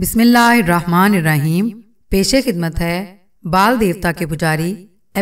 बिस्मिल्लाहिर्रहमानिर्रहीम पेशे खिदमत है बाल देवता के पुजारी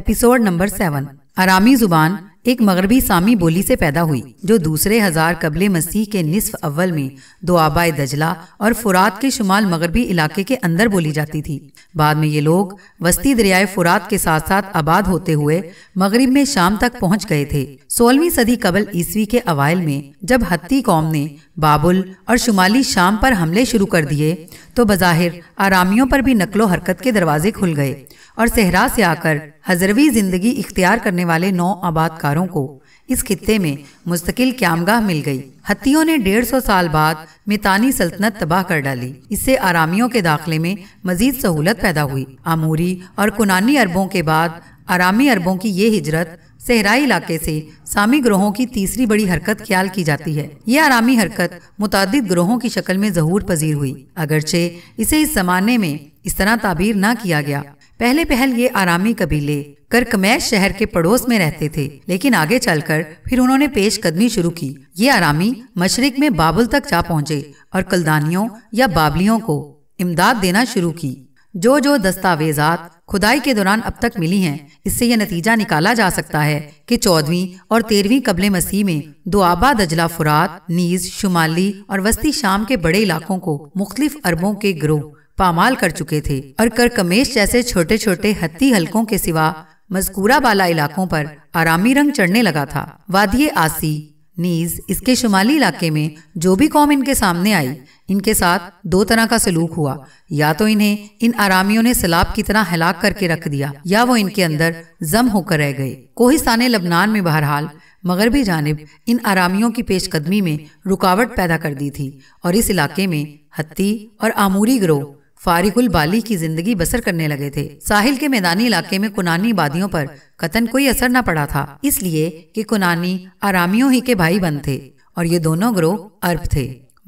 एपिसोड नंबर सेवन आरामी जुबान एक मगरबी सामी बोली से पैदा हुई जो दूसरे हजार कबल मसीह के निसफ अव्वल में दोआबाए दजला और फुरात के शुमाल मगरबी इलाके के अंदर बोली जाती थी बाद में ये लोग वस्ती दरियाए फुरात के साथ साथ आबाद होते हुए मगरब में शाम तक पहुंच गए थे सोलहवीं सदी कबल ईस्वी के अवायल में जब हत्ती कौम ने बाबुल और शुमाली शाम पर हमले शुरू कर दिए तो बज़ाहिर आरामियों पर भी नकलो हरकत के दरवाजे खुल गए और सहरा से आकर हजरवी जिंदगी इख्तियार करने वाले नौ आबादकारों को इस खत्े में मुस्तकिल क्यामगाह मिल गई हत्तियों ने डेढ़ सौ साल बाद मितानी सल्तनत तबाह कर डाली इससे आरामियों के दाखिले में मजीद सहूलत पैदा हुई आमूरी और कुनानी अरबों के बाद आरामी अरबों की ये हिजरत सहराई इलाके से सामी ग्रोहों की तीसरी बड़ी हरकत ख्याल की जाती है ये आरामी हरकत मुतद ग्रोहों की शक्ल में जहूर पजीर हुई अगरचे इसे इस जमाने में इस तरह ताबीर न किया गया पहले पहल ये आरामी कबीले करकमैश शहर के पड़ोस में रहते थे लेकिन आगे चलकर फिर उन्होंने पेश कदमी शुरू की ये आरामी मशरक में बाबुल तक जा पहुँचे और कलदानियों या बाबलियों को इमदाद देना शुरू की जो जो दस्तावेजात खुदाई के दौरान अब तक मिली हैं इससे यह नतीजा निकाला जा सकता है कि चौदहवीं और तेरहवीं कबले मसीह में दुआबा दजला फुरात नीज शुमाली और वस्ती शाम के बड़े इलाकों को मुख्तलिफ अरबों के ग्रोह पामाल कर चुके थे और करकमेश जैसे छोटे छोटे हत्ती हल्कों के सिवा मजकूरा वाला इलाकों पर आरामी रंग चढ़ने लगा था वादिय आसी नीज इसके शुमाली इलाके में जो भी कौम इनके सामने आई इनके साथ दो तरह का सलूक हुआ या तो इन्हें इन आरामियों ने सलाब की तरह हलाक करके रख दिया या वो इनके अंदर जम होकर रह गए कोहिस्तान लबनान में बहरहाल मगरबी जानब इन आरामियों की पेशकदमी में रुकावट पैदा कर दी थी और इस इलाके में हत्ती और आमूरी ग्रोह फारिकुल बाली की जिंदगी बसर करने लगे थे साहिल के मैदानी इलाके में कुनानी वादियों पर कतन कोई असर न पड़ा था इसलिए कि कुनानी आरामियों ही के भाई बन थे और ये दोनों ग्रोह अरब थे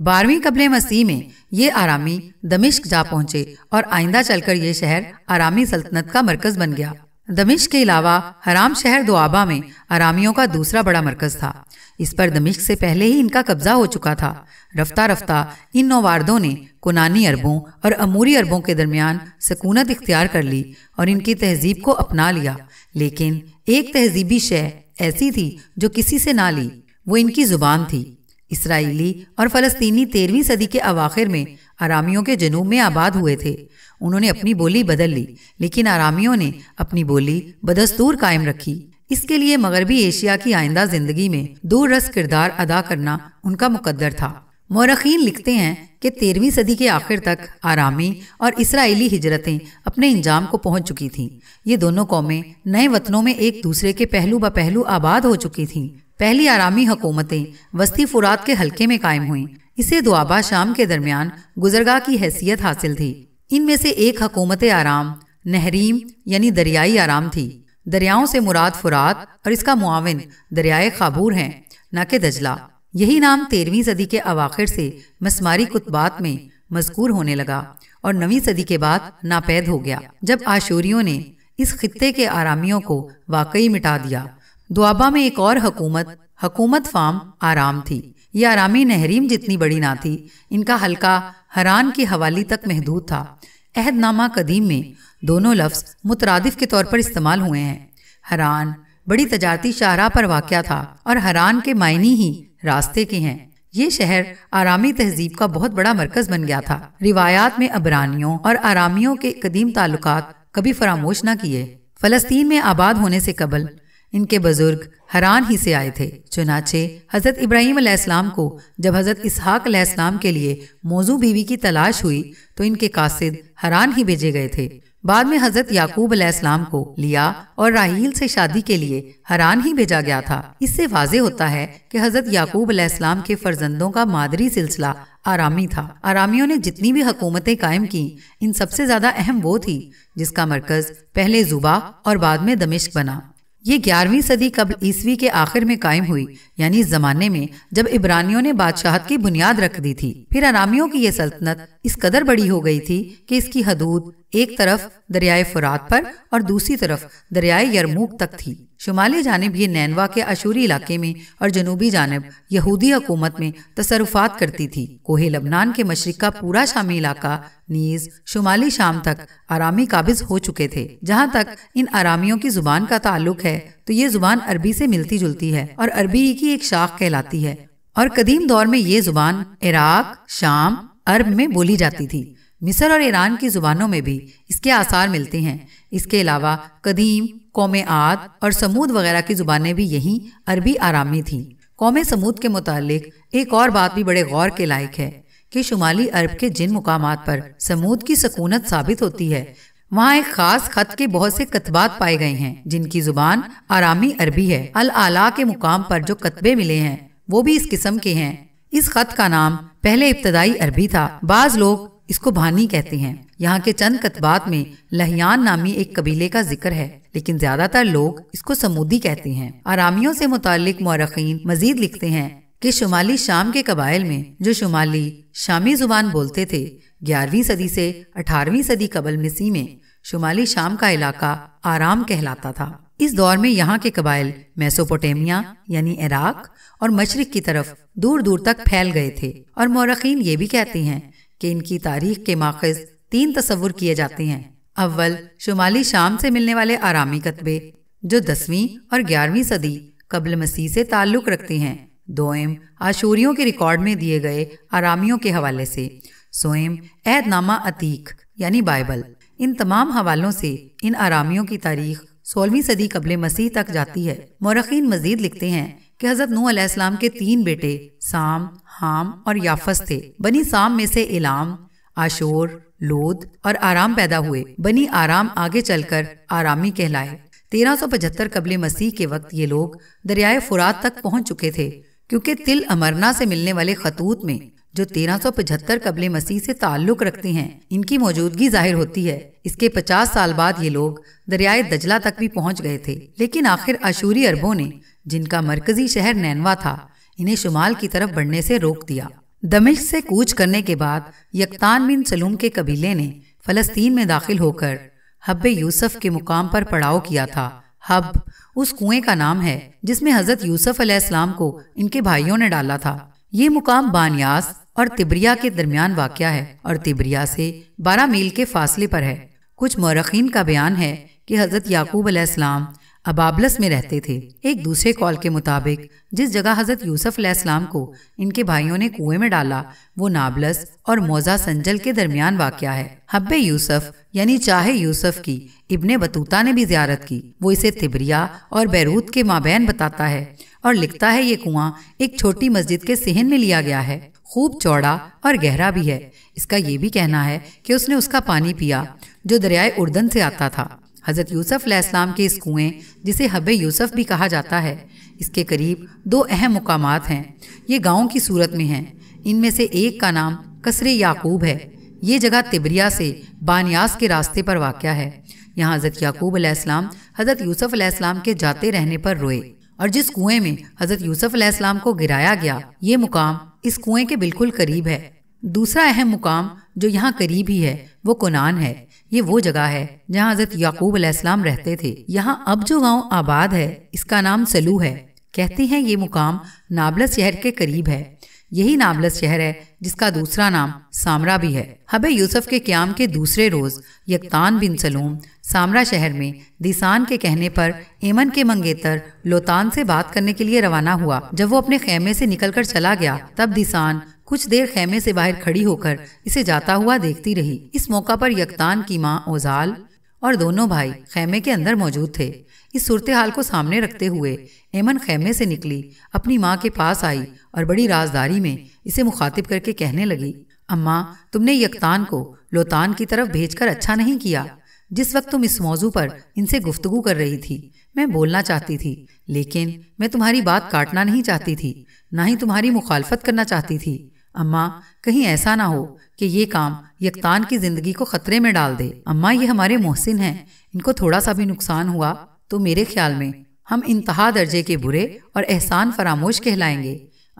बारहवीं कबले मसीह में ये आरामी दमिश्क जा पहुंचे और आइंदा चलकर ये शहर आरामी सल्तनत का मरकज बन गया दमिश्क के अलावा हराम शहर दुआबा में आरामियों का दूसरा बड़ा मरकज था इस पर दमिश्क से पहले ही इनका कब्जा हो चुका था रफ्ता रफ्ता इन नौवारदों ने कुनानी अरबों और अमूरी अरबों के दरमियान सकूनत इख्तियार कर ली और इनकी तहजीब को अपना लिया लेकिन एक तहजीबी शय ऐसी थी जो किसी से ना ली वो इनकी जुबान थी इसराइली और फलस्तीनी तेरहवीं सदी के अवाखिर में आरामियों के जनूब में आबाद हुए थे उन्होंने अपनी बोली बदल ली लेकिन आरामियों ने अपनी बोली बदस्तूर कायम रखी इसके लिए मगरबी एशिया की आइंदा जिंदगी में दो रस किरदार अदा करना उनका मुकद्दर था मौरखीन लिखते हैं कि तेरहवीं सदी के आखिर तक आरामी और इसराइली हिजरतें अपने इंजाम को पहुंच चुकी थीं ये दोनों कौमें नए वतनों में एक दूसरे के पहलू ब पहलू आबाद हो चुकी थीं पहली आरामी हुकूमतें वस्ती फुरात के हलके में कायम हुईं इसे दुआबा शाम के दरमियान गुजरगाह की हैसियत हासिल थी इनमें से एक हकूमत आराम नहरीम यानी दरियाई आराम थी दरियाओं से मुराद फुरात और इसका मुआवन दरियाए खाबूर हैं न कि दजला यही नाम तेरहवीं सदी के अवाखिर से मस्मारी कुतबात में मजकूर होने लगा और नवी सदी के बाद नापैद हो गया जब आशूरियों ने इस खत्े के आरामियों को वाकई मिटा दिया दुआबा में एक और हकूमत हकूमत फार्म आराम थी ये आरामी नहरीम जितनी बड़ी ना थी इनका हल्का हरान के हवाली तक महदूद था अहदनामा कदीम में दोनों लफ्ज मुतरदिफ के तौर पर इस्तेमाल हुए हैं हरान बड़ी तजारती शाहरा पर वाक़ था और हरान के मायने ही रास्ते के हैं ये शहर आरामी तहजीब का बहुत बड़ा मरकज बन गया था रिवायात में अबरानियों और आरामियों के कदीम ताल्लुक कभी फरामोश न किए फलस्तीन में आबाद होने से कबल इनके बुजुर्ग हरान ही से आए थे चुनाचे हजरत इब्राहिम अलैहिस्सलाम को जब हजरत इसहाक अलैहिस्सलाम के लिए मौजू बीवी की तलाश हुई तो इनके कासिद हरान ही भेजे गए थे बाद में हजरत याकूब अलैहिस्सलाम को लिया और राहील से शादी के लिए हरान ही भेजा गया था इससे वाजे होता है कि हजरत याकूब अलैहिस्सलाम के फर्जंदों का मादरी सिलसिला आरामी था आरामियों ने जितनी भी हुकूमतें कायम की इन सबसे ज्यादा अहम वो थी जिसका मरकज पहले जुबा और बाद में दमिश्क बना ये ग्यारहवीं सदी कबल ईसवी के आखिर में कायम हुई यानी इस जमाने में जब इब्रानियों ने बादशाहत की बुनियाद रख दी थी फिर आरामियों की ये सल्तनत इस कदर बड़ी हो गई थी कि इसकी हदूद एक तरफ दरियाए फुरात पर और दूसरी तरफ दरियाए यरमूक तक थी शुमाली जानब ये नैनवा के अशूरी इलाके में और जनूबी जानब यहूदी हकूमत में तसरुफात करती थी कोहे लबनान के मशरक का पूरा शामी इलाका नीज शुमाली शाम तक आरामी काबिज हो चुके थे जहाँ तक इन आरामियों की जुबान का ताल्लुक है तो ये जुबान अरबी से मिलती जुलती है और अरबी की एक शाख कहलाती है और कदीम दौर में ये जुबान इराक शाम अरब में बोली जाती थी मिस्र और ईरान की जुबानों में भी इसके आसार मिलते हैं इसके अलावा कदीम कौम आद और समूद वगैरह की जुबानें भी यहीं अरबी आरामी थीं कौम समूद के मुतालिक एक और बात भी बड़े गौर के लायक है कि शुमाली अरब के जिन मुकाम पर समूद की सकूनत साबित होती है वहाँ एक खास खत के बहुत से कतबात पाए गए हैं जिनकी जुबान आरामी अरबी है अल आला के मुकाम पर जो कतबे मिले हैं वो भी इस किस्म के हैं इस खत का नाम पहले इब्तदाई अरबी था बाज लोग इसको भानी कहते हैं यहाँ के चंद कतबात में लहियान नामी एक कबीले का जिक्र है लेकिन ज्यादातर लोग इसको समूदी कहते हैं आरामियों से मुतालिक मौरखीन मजीद लिखते हैं कि शुमाली शाम के कबाइल में जो शुमाली शामी जुबान बोलते थे ग्यारहवीं सदी से अठारहवीं सदी कबल मिसी में शुमाली शाम का इलाका आराम कहलाता था इस दौर में यहाँ के कबाइल मैसोपोटेमिया यानी इराक और मशरक की तरफ दूर दूर तक फैल गए थे और मौरखीन ये भी कहते हैं कि इनकी तारीख के माखज तीन तस्वुर किए जाते हैं अव्वल शुमाली शाम से मिलने वाले आरामी कतबे जो दसवीं और ग्यारहवीं सदी कबल मसीह से ताल्लुक रखते हैं दोएम आशूरियों के रिकॉर्ड में दिए गए आरामियों के हवाले से सोएम अहदनामा अतीक यानी बाइबल इन तमाम हवालों से इन आरामियों की तारीख सोलहवीं सदी कबले मसीह तक जाती है मौरखीन मजीद लिखते हैं कि हजरत नू अलैहिस्सलाम के तीन बेटे साम हाम और याफस थे बनी साम में से इलाम आशोर लोद और आराम पैदा हुए बनी आराम आगे चलकर आरामी कहलाए 1375 कबले मसीह के वक्त ये लोग दरियाए फुरात तक पहुंच चुके थे क्योंकि तिल अमरना से मिलने वाले खतूत में जो 1375 कबले मसीह से ताल्लुक़ रखते हैं इनकी मौजूदगी जाहिर होती है इसके 50 साल बाद ये लोग दरियाए दजला तक भी पहुंच गए थे लेकिन आखिर अशूरी अरबों ने जिनका मरकजी शहर नैनवा था इन्हें शुमाल की तरफ बढ़ने से रोक दिया दमिश से कूच करने के बाद यकतान बिन सलूम के कबीले ने फलस्तीन में दाखिल होकर हब यूसुफ के मुकाम पर पड़ाव किया था हब उस कुएं का नाम है जिसमें हजरत यूसुफ अलैहिस्सलाम को इनके भाइयों ने डाला था ये मुकाम बानियास और तिबरिया के दरमियान वाक़ है और तिबरिया से 12 मील के फासले पर है कुछ मौरखीन का बयान है कि हज़रत याकूब अलैहिस्सलाम अबाबलस में रहते थे एक दूसरे कॉल के मुताबिक जिस जगह हज़रत यूसुफ अलैहिस्सलाम को इनके भाइयों ने कुएं में डाला वो नाबलस और मोजा संजल के दरमियान वाक़ है हब्बे यूसुफ यानी चाहे यूसुफ की इब्ने बतूता ने भी जियारत की वो इसे तिबरिया और बैरूत के माबेन बताता है और लिखता है ये कुआं एक छोटी मस्जिद के सिहन में लिया गया है खूब चौड़ा और गहरा भी है इसका ये भी कहना है कि उसने उसका पानी पिया जो दरियाए उर्दन से आता था हज़रत यूसुफ इस्लाम के इस कुएं जिसे हबे यूसुफ भी कहा जाता है इसके करीब दो अहम मुकाम हैं ये गाँव की सूरत में हैं इनमें से एक का नाम कसरे याकूब है ये जगह तिबरिया से बानियास के रास्ते पर वाक़ है यहाँ हज़रत याकूब अलैहिस्सलाम हज़रत यूसुफ अलैहिस्सलाम के जाते रहने पर रोए और जिस कुएं में हजरत यूसुफ अलैहिस्सलाम को गिराया गया ये मुकाम इस कुएं के बिल्कुल करीब है दूसरा अहम मुकाम जो यहाँ करीब ही है वो कुनान है ये वो जगह है जहाँ हजरत याकूब अलैहिस्सलाम रहते थे यहाँ अब जो गांव आबाद है इसका नाम सलू है कहते हैं ये मुकाम नाबला शहर के करीब है यही नामलस शहर है जिसका दूसरा नाम सामरा भी है हबे यूसुफ के क्याम के दूसरे रोज यकतान बिन सलूम सामरा शहर में दिसान के कहने पर एमन के मंगेतर लोतान से बात करने के लिए रवाना हुआ जब वो अपने खेमे से निकलकर चला गया तब दिसान कुछ देर खेमे से बाहर खड़ी होकर इसे जाता हुआ देखती रही इस मौका पर यकतान की माँ ओजाल और दोनों भाई खेमे के अंदर मौजूद थे इस सूरत हाल को सामने रखते हुए ऐमन खेमे से निकली अपनी माँ के पास आई और बड़ी राजदारी में इसे मुखातिब करके कहने लगी अम्मा तुमने यकतान को लोतान की तरफ भेजकर अच्छा नहीं किया जिस वक्त तुम इस मौजू पर इनसे गुफ्तगु कर रही थी मैं बोलना चाहती थी लेकिन मैं तुम्हारी बात काटना नहीं चाहती थी ना ही तुम्हारी मुखालफत करना चाहती थी अम्मा कहीं ऐसा ना हो कि ये काम यकतान की जिंदगी को खतरे में डाल दे अम्मा ये हमारे मोहसिन हैं इनको थोड़ा सा भी नुकसान हुआ तो मेरे ख्याल में हम इंतहा दर्जे के बुरे और एहसान फरामोश कहलाएंगे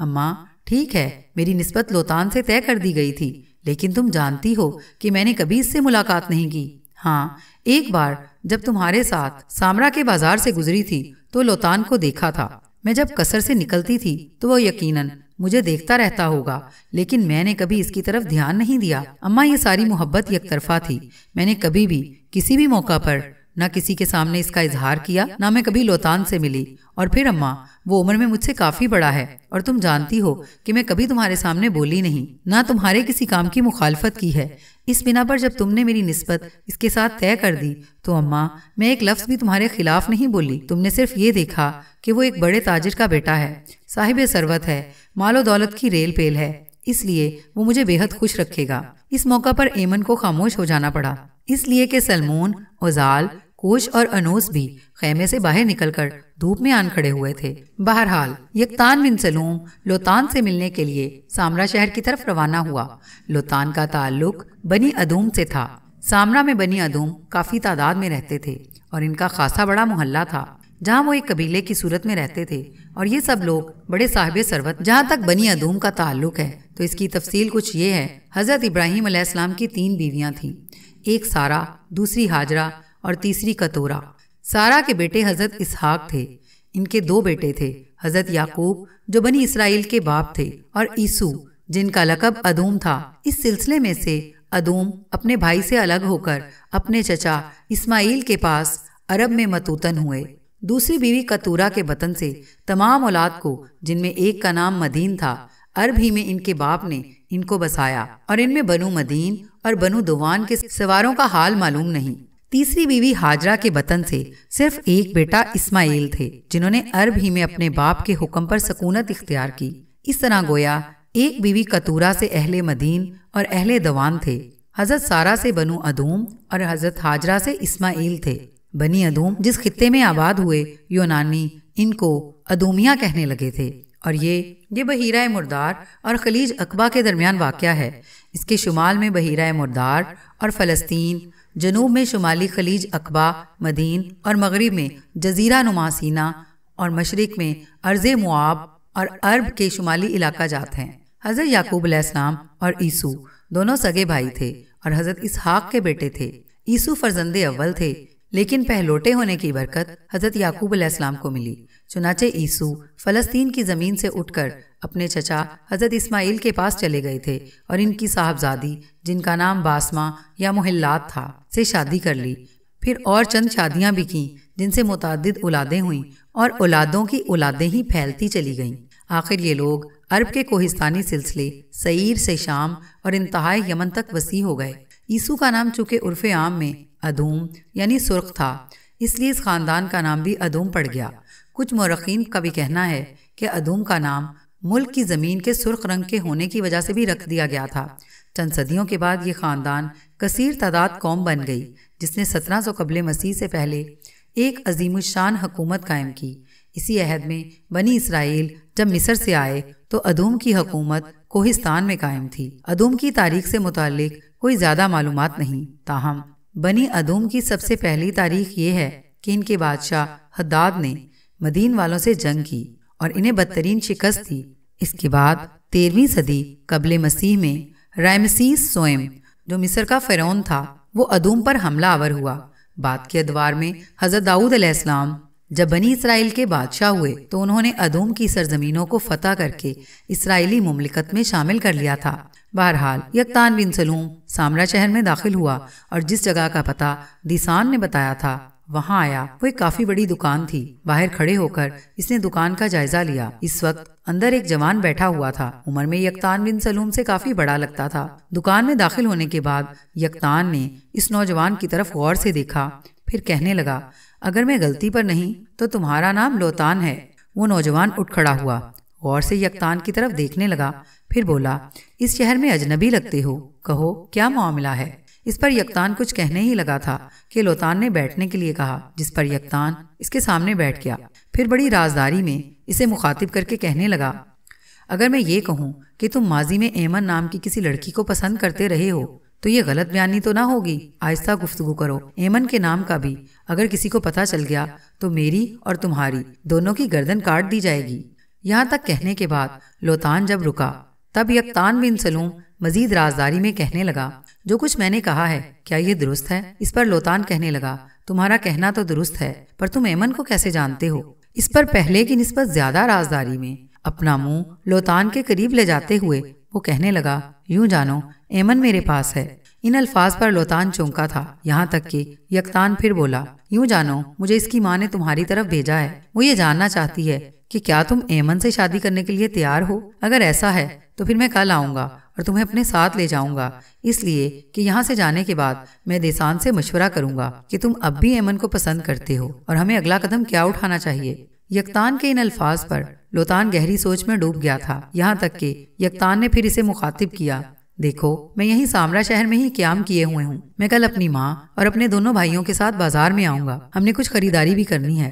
अम्मा ठीक है मेरी नस्बत लोतान से तय कर दी गई थी लेकिन तुम जानती हो कि मैंने कभी इससे मुलाकात नहीं की हाँ एक बार जब तुम्हारे साथ सामरा के बाजार से गुजरी थी तो लोतान को देखा था मैं जब कसर से निकलती थी तो वो यकीनन मुझे देखता रहता होगा लेकिन मैंने कभी इसकी तरफ ध्यान नहीं दिया अम्मा ये सारी मोहब्बत एक तरफा थी मैंने कभी भी किसी भी मौका पर न किसी के सामने इसका इजहार किया न मैं कभी लोतान से मिली और फिर अम्मा वो उम्र में मुझसे काफी बड़ा है और तुम जानती हो कि मैं कभी तुम्हारे सामने बोली नहीं न तुम्हारे किसी काम की मुखालफत की है इस बिना पर जब तुमने मेरी निस्बत इसके साथ तय कर दी तो अम्मा मैं एक लफ्ज़ भी तुम्हारे खिलाफ नहीं बोली तुमने सिर्फ ये देखा कि वो एक बड़े ताजिर का बेटा है साहिब सरवत है मालो दौलत की रेल पेल है इसलिए वो मुझे बेहद खुश रखेगा इस मौका पर एमन को खामोश हो जाना पड़ा इसलिए कि सलमोन उजाल कोश और अनोस भी खेमे से बाहर निकलकर धूप में आन खड़े हुए थे बहरहाल यकतान बिन सलूम लोतान से मिलने के लिए सामरा शहर की तरफ रवाना हुआ लोतान का ताल्लुक बनी अदूम से था सामरा में बनी अदूम काफी तादाद में रहते थे और इनका खासा बड़ा मोहल्ला था जहाँ वो एक कबीले की सूरत में रहते थे और ये सब लोग बड़े साहिब सरवत जहाँ तक बनी अदूम का ताल्लुक है तो इसकी तफसील कुछ ये है हज़रत इब्राहिम अलैहिस्सलाम की तीन बीवियां थीं एक सारा दूसरी हाजरा और तीसरी कतोरा सारा के बेटे हज़रत इसहाक थे इनके दो बेटे थे हज़रत याकूब जो बनी इसराइल के बाप थे और ईसू जिनका लकब अदूम था इस सिलसिले में से अदूम अपने भाई से अलग होकर अपने चचा इस्माइल के पास अरब में मतूतन हुए दूसरी बीवी कतूरा के वतन से तमाम औलाद को जिनमें एक का नाम मदीन था अरब ही में इनके बाप ने इनको बसाया और इनमें बनु मदीन और बनु दुवान के सवारों का हाल मालूम नहीं तीसरी बीवी हाजरा के वतन से सिर्फ एक बेटा इस्माइल थे जिन्होंने अरब ही में अपने बाप के हुक्म पर सकूनत इख्तियार की इस तरह गोया एक बीवी कतूरा से अहले मदीन और अहले दवान थे हजरत सारा से बनु अदूम और हजरत हाजरा से इस्माइल थे बनी अदूम जिस खत्ते में आबाद हुए यूनानी इनको अदूमिया कहने लगे थे और ये ये बहीरा मुर्दार और खलीज अकबा के दरमियान वाक़ है इसके शुमाल में बहीरा मुर्दार और फ़लस्तीन जनूब में शुमाली खलीज अकबा मदीन और मगरब में जजीरा नुमासीना और मशरक़ में अर्ज़ मुआब और अरब के शुमाली इलाका जात हैं हज़रत याकूब अलैहिस्सलाम और ईसू दोनों सगे भाई थे और हज़रत इसहाक के बेटे थे ईसू फरजंदे अव्वल थे लेकिन पहलोटे होने की बरकत हज़रत याकूब अलैहिस्सलाम को मिली चुनाचे ईसु फलस्तीन की ज़मीन से उठकर अपने चचा हज़रत इस्माइल के पास चले गए थे और इनकी साहबजादी जिनका नाम बासमा या मोहल्लात था से शादी कर ली फिर और चंद शादियां भी की जिनसे मुतद औलादें हुई और औलादों की औलादे ही फैलती चली गईं आखिर ये लोग अरब के कोहिस्तानी सिलसिले सईर से शाम और इंतहा यमन तक वसी हो गए ईसू का नाम चूँकि उर्फ आम में अधूम यानी सुर्ख था इसलिए इस खानदान का नाम भी अधूम पड़ गया कुछ मरखीन का भी कहना है कि अधूम का नाम मुल्क की ज़मीन के सुर्ख रंग के होने की वजह से भी रख दिया गया था चंद सदियों के बाद ये ख़ानदान कसीर तादाद कौम बन गई जिसने सत्रह सौ कबल मसीह से पहले एक अजीम शान हकूमत कायम की इसी अहद में बनी इसराइल जब मिस्र से आए तो अधूम की हकूमत कोहिस्तान में कायम थी अधूम की तारीख से मुतालिक कोई ज़्यादा मालूम नहीं ताहम बनी अधूम की सबसे पहली तारीख ये है कि इनके बादशाह हद्दाद ने मदीन वालों से जंग की और इन्हें बदतरीन शिकस्त दी इसके बाद तेरहवीं सदी कबले मसीह में रायमसीस सोएम जो मिस्र का फ़िरौन था वो अदूम पर हमला आवर हुआ बाद के अदवार में हज़रत दाऊद अलैहिस्सलाम जब बनी इसराइल के बादशाह हुए तो उन्होंने अदूम की सरजमीनों को फतह करके इसराइली मुमलिकत में शामिल कर लिया था बहरहाल यकतान बिन सलूम सामरा शहर में दाखिल हुआ और जिस जगह का पता दिसान ने बताया था वहाँ आया वो एक काफी बड़ी दुकान थी बाहर खड़े होकर इसने दुकान का जायजा लिया इस वक्त अंदर एक जवान बैठा हुआ था उम्र में यकतान बिन सलूम से काफी बड़ा लगता था दुकान में दाखिल होने के बाद यकतान ने इस नौजवान की तरफ गौर से देखा फिर कहने लगा अगर मैं गलती पर नहीं तो तुम्हारा नाम लोतान है वो नौजवान उठ खड़ा हुआ गौर से यकतान की तरफ देखने लगा फिर बोला इस शहर में अजनबी लगते हो कहो क्या मामला है इस पर यक्तान कुछ कहने ही लगा था कि लोतान ने बैठने के लिए कहा जिस पर यक्तान इसके सामने बैठ गया फिर बड़ी राजदारी में इसे मुखातिब करके कहने लगा अगर मैं ये कहूँ कि तुम माजी में ऐमन नाम की किसी लड़की को पसंद करते रहे हो तो ये गलत बयानी तो ना होगी आहिस्ता गुफ्तगु करो ऐमन के नाम का भी अगर किसी को पता चल गया तो मेरी और तुम्हारी दोनों की गर्दन काट दी जाएगी यहाँ तक कहने के बाद लोतान जब रुका तब यकतान बिन सलूम मजीद राजदारी में कहने लगा जो कुछ मैंने कहा है क्या ये दुरुस्त है इस पर लोतान कहने लगा तुम्हारा कहना तो दुरुस्त है पर तुम ऐमन को कैसे जानते हो इस पर पहले की नस्बत ज्यादा राजदारी में अपना मुंह लोतान के करीब ले जाते हुए वो कहने लगा यूं जानो ऐमन मेरे पास है इन अल्फाज पर लोतान चौंका था यहाँ तक कि यकतान फिर बोला यूं जानो मुझे इसकी माँ ने तुम्हारी तरफ भेजा है वो ये जानना चाहती है कि क्या तुम ऐमन से शादी करने के लिए तैयार हो अगर ऐसा है तो फिर मैं कल आऊंगा और तुम्हें अपने साथ ले जाऊंगा इसलिए कि यहाँ से जाने के बाद मैं देसान से मशवरा करूंगा कि तुम अब भी एमन को पसंद करते हो और हमें अगला कदम क्या उठाना चाहिए यकतान के इन अल्फाज पर लोतान गहरी सोच में डूब गया था यहाँ तक कि यकतान ने फिर इसे मुखातिब किया देखो मैं यही सामरा शहर में ही क्याम किए हुए हूँ मैं कल अपनी माँ और अपने दोनों भाइयों के साथ बाजार में आऊंगा हमने कुछ खरीदारी भी करनी है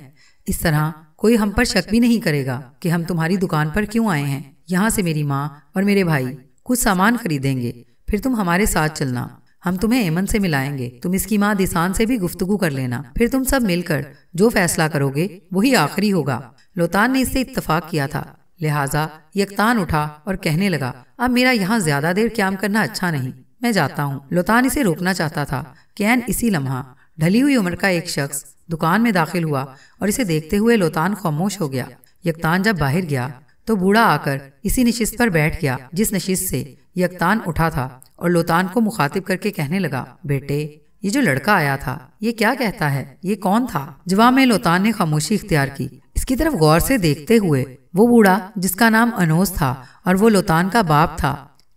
इस तरह कोई हम पर शक भी नहीं करेगा कि हम तुम्हारी दुकान पर क्यों आए हैं यहाँ से मेरी माँ और मेरे भाई कुछ सामान खरीदेंगे फिर तुम हमारे साथ चलना हम तुम्हें एमन से मिलाएंगे तुम इसकी माँ दिसान से भी गुफ्तगु कर लेना फिर तुम सब मिलकर जो फैसला करोगे वही आखिरी होगा लोतान ने इससे इतफाक किया था लिहाजा यकतान उठा और कहने लगा अब मेरा यहाँ ज्यादा देर क्याम करना अच्छा नहीं मैं जाता हूँ लोतान इसे रोकना चाहता था कैन इसी लम्हा ढली हुई उम्र का एक शख्स दुकान में दाखिल हुआ और इसे देखते हुए लोतान खामोश हो गया यकतान जब बाहर गया तो बूढ़ा आकर इसी नशिश पर बैठ गया जिस नशिश से यकतान उठा था और लोतान को मुखातिब करके कहने लगा बेटे ये जो लड़का आया था ये क्या कहता है ये कौन था जवाब में लोतान ने खामोशी इख्तियार की इसकी तरफ गौर से देखते हुए वो बूढ़ा जिसका नाम अनोज था और वो लोतान का बाप था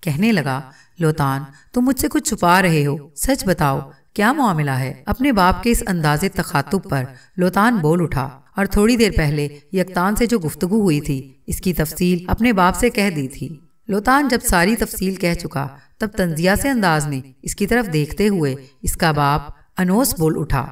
कहने लगा लोतान तुम मुझसे कुछ छुपा रहे हो सच बताओ क्या मामला है अपने बाप के इस अंदाजे तखातुब पर लोतान बोल उठा और थोड़ी देर पहले यकतान से जो गुफ्तगु हुई थी इसकी तफसील अपने बाप से कह दी थी लोतान जब सारी तफसील कह चुका तब तंजिया से अंदाज ने इसकी तरफ देखते हुए इसका बाप अनोस बोल उठा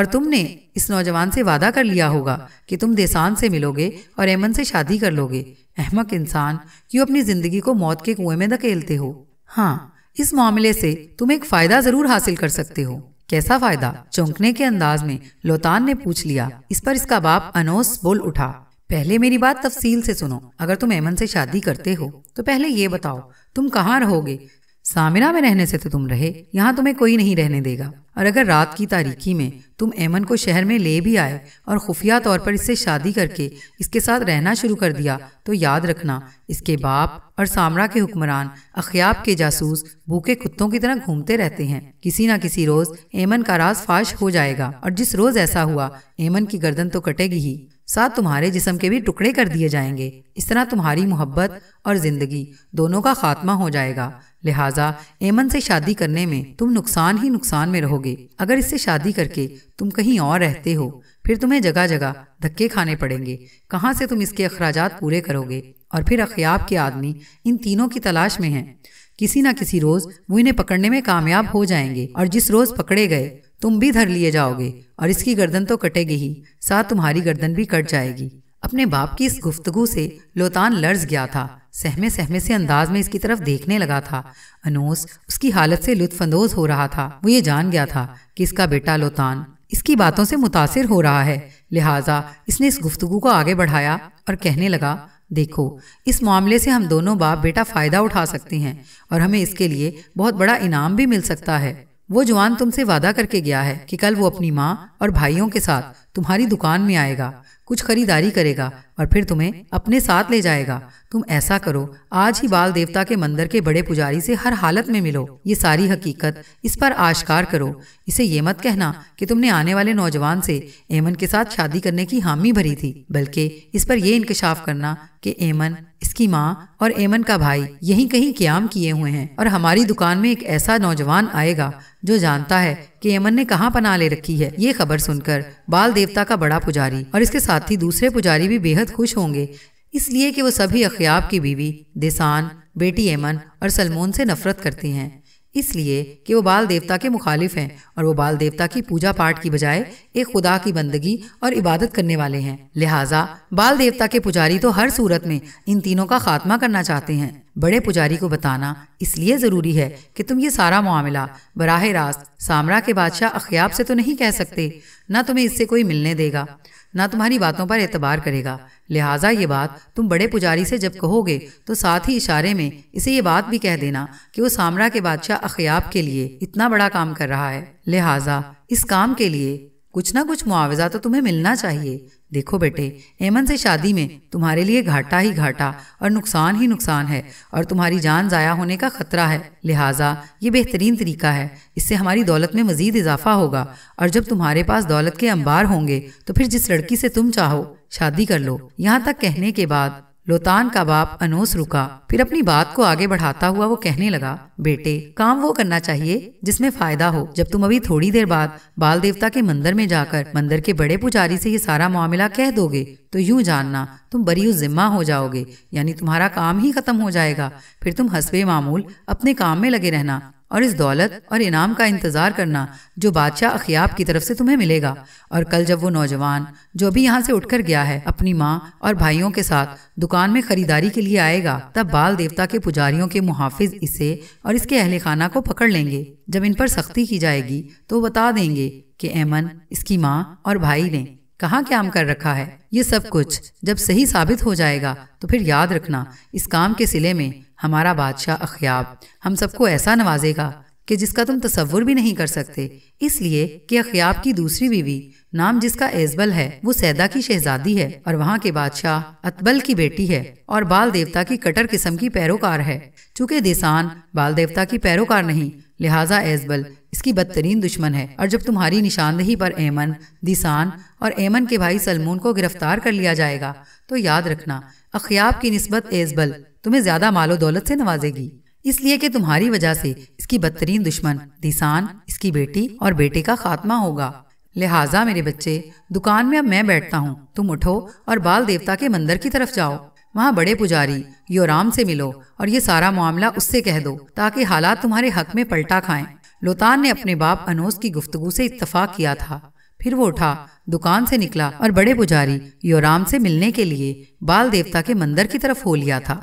और तुमने इस नौजवान से वादा कर लिया होगा कि तुम देसान से मिलोगे और एमन से शादी कर लोगे अहमक इंसान क्यों अपनी जिंदगी को मौत के कुएं में धकेलते हो हाँ इस मामले से तुम एक फायदा जरूर हासिल कर सकते हो कैसा फायदा चौंकने के अंदाज में लोतान ने पूछ लिया इस पर इसका बाप अनोस बोल उठा पहले मेरी बात तफसील से सुनो अगर तुम ऐमन से शादी करते हो तो पहले ये बताओ तुम कहाँ रहोगे सामिरा में रहने से तो तुम रहे यहाँ तुम्हें कोई नहीं रहने देगा और अगर रात की तारीखी में तुम ऐमन को शहर में ले भी आए और खुफिया तौर पर इससे शादी करके इसके साथ रहना शुरू कर दिया तो याद रखना इसके बाप और सामरा के हुक्मरान अखियाब के जासूस भूखे कुत्तों की तरह घूमते रहते हैं किसी ना किसी रोज ऐमन का राज फाश हो जाएगा और जिस रोज ऐसा हुआ ऐमन की गर्दन तो कटेगी ही साथ तुम्हारे जिसम के भी टुकड़े कर दिए जाएंगे इस तरह तुम्हारी मोहब्बत और ज़िंदगी दोनों का खात्मा हो जाएगा लिहाजा एमन से शादी करने में तुम नुकसान ही नुकसान में रहोगे अगर इससे शादी करके तुम कहीं और रहते हो फिर तुम्हें जगह जगह धक्के खाने पड़ेंगे कहाँ से तुम इसके अखराज पूरे करोगे और फिर अखियाब के आदमी इन तीनों की तलाश में हैं किसी ना किसी रोज़ वो इन्हें पकड़ने में कामयाब हो जाएंगे और जिस रोज़ पकड़े गए तुम भी धर लिए जाओगे और इसकी गर्दन तो कटेगी ही साथ तुम्हारी गर्दन भी कट जाएगी अपने बाप की इस गुफ्तगु से लोतान लर्ज गया था सहमे सहमे से अंदाज में इसकी तरफ देखने लगा था अनोस उसकी हालत से लुत्फानंदोज हो रहा था वो ये जान गया था कि इसका बेटा लोतान इसकी बातों से मुतासर हो रहा है लिहाजा इसने इस गुफ्तगु को आगे बढ़ाया और कहने लगा देखो इस मामले से हम दोनों बाप बेटा फ़ायदा उठा सकते हैं और हमें इसके लिए बहुत बड़ा इनाम भी मिल सकता है वो जवान तुमसे वादा करके गया है कि कल वो अपनी माँ और भाइयों के साथ तुम्हारी दुकान में आएगा कुछ खरीदारी करेगा और फिर तुम्हें अपने साथ ले जाएगा तुम ऐसा करो आज ही बाल देवता के मंदिर के बड़े पुजारी से हर हालत में मिलो ये सारी हकीकत इस पर आश्कार करो इसे ये मत कहना कि तुमने आने वाले नौजवान से एमन के साथ शादी करने की हामी भरी थी बल्कि इस पर यह इंकशाफ करना कि एमन इसकी माँ और एमन का भाई यहीं कहीं क्याम किए हुए हैं और हमारी दुकान में एक ऐसा नौजवान आएगा जो जानता है कि एमन ने कहाँ पना ले रखी है ये खबर सुनकर बाल देवता का बड़ा पुजारी और इसके साथ साथ ही दूसरे पुजारी भी बेहद खुश होंगे इसलिए कि वो सभी अखियाब की बीवी देसान बेटी एमन और सलमोन से नफरत करती हैं इसलिए कि वो बाल देवता के मुखालिफ हैं और वो बाल देवता की पूजा पाठ की बजाय एक खुदा की बंदगी और इबादत करने वाले हैं लिहाजा बाल देवता के पुजारी तो हर सूरत में इन तीनों का खात्मा करना चाहते हैं बड़े पुजारी को बताना इसलिए ज़रूरी है कि तुम ये सारा मामला बराह रास्त सामरा के बादशाह अखियाब से तो नहीं कह सकते न तुम्हें इससे कोई मिलने देगा ना तुम्हारी बातों पर एतबार करेगा लिहाजा ये बात तुम बड़े पुजारी से जब कहोगे तो साथ ही इशारे में इसे ये बात भी कह देना कि वो सामरा के बादशाह अखयाब के लिए इतना बड़ा काम कर रहा है लिहाजा इस काम के लिए कुछ ना कुछ मुआवजा तो तुम्हें मिलना चाहिए देखो बेटे ऐमन से शादी में तुम्हारे लिए घाटा ही घाटा और नुकसान ही नुकसान है और तुम्हारी जान ज़ाया होने का खतरा है लिहाजा ये बेहतरीन तरीका है इससे हमारी दौलत में मजीद इजाफा होगा और जब तुम्हारे पास दौलत के अंबार होंगे तो फिर जिस लड़की से तुम चाहो शादी कर लो यहाँ तक कहने के बाद लोतान का बाप अनोस रुका फिर अपनी बात को आगे बढ़ाता हुआ वो कहने लगा बेटे काम वो करना चाहिए जिसमें फायदा हो जब तुम अभी थोड़ी देर बाद बाल देवता के मंदिर में जाकर मंदिर के बड़े पुजारी से ये सारा मामला कह दोगे तो यूं जानना तुम बरी जिम्मा हो जाओगे यानी तुम्हारा काम ही खत्म हो जाएगा फिर तुम हसबे मामूल अपने काम में लगे रहना और इस दौलत और इनाम का इंतजार करना जो बादशाह अखियाब की तरफ से तुम्हें मिलेगा और कल जब वो नौजवान जो भी यहाँ से उठकर गया है अपनी माँ और भाइयों के साथ दुकान में खरीदारी के लिए आएगा तब बाल देवता के पुजारियों के मुहाफिज इसे और इसके अहल खाना को पकड़ लेंगे जब इन पर सख्ती की जाएगी तो बता देंगे कि एमन इसकी माँ और भाई ने कहाँ क्या काम कर रखा है ये सब कुछ जब सही साबित हो जाएगा तो फिर याद रखना इस काम के सिले में हमारा बादशाह अखियाब हम सबको ऐसा नवाजेगा कि जिसका तुम तस्वुर भी नहीं कर सकते इसलिए कि अखियाब की दूसरी बीवी नाम जिसका एजबल है वो सैदा की शहजादी है और वहाँ के बादशाह अतबल की बेटी है और बाल देवता की कटर किस्म की पैरोकार है चूँकि दिसान बाल देवता की पैरोकार नहीं लिहाजा एजबल इसकी बदतरीन दुश्मन है और जब तुम्हारी निशानदेही पर ऐमन दिसान और ऐमन के भाई सलमून को गिरफ्तार कर लिया जाएगा तो याद रखना अखियाब की नस्बत एजबल तुम्हें ज्यादा मालो दौलत से नवाजेगी इसलिए कि तुम्हारी वजह से इसकी बदतरीन दुश्मन दिसान इसकी बेटी और बेटे का खात्मा होगा लिहाजा मेरे बच्चे दुकान में अब मैं बैठता हूँ तुम उठो और बाल देवता के मंदिर की तरफ जाओ वहाँ बड़े पुजारी योराम से मिलो और ये सारा मामला उससे कह दो ताकि हालात तुम्हारे हक में पलटा खाएं लोतान ने अपने बाप अनोस की गुफ्तगु से इत्तफाक किया था फिर वो उठा दुकान से निकला और बड़े पुजारी योराम से मिलने के लिए बाल देवता के मंदिर की तरफ हो लिया था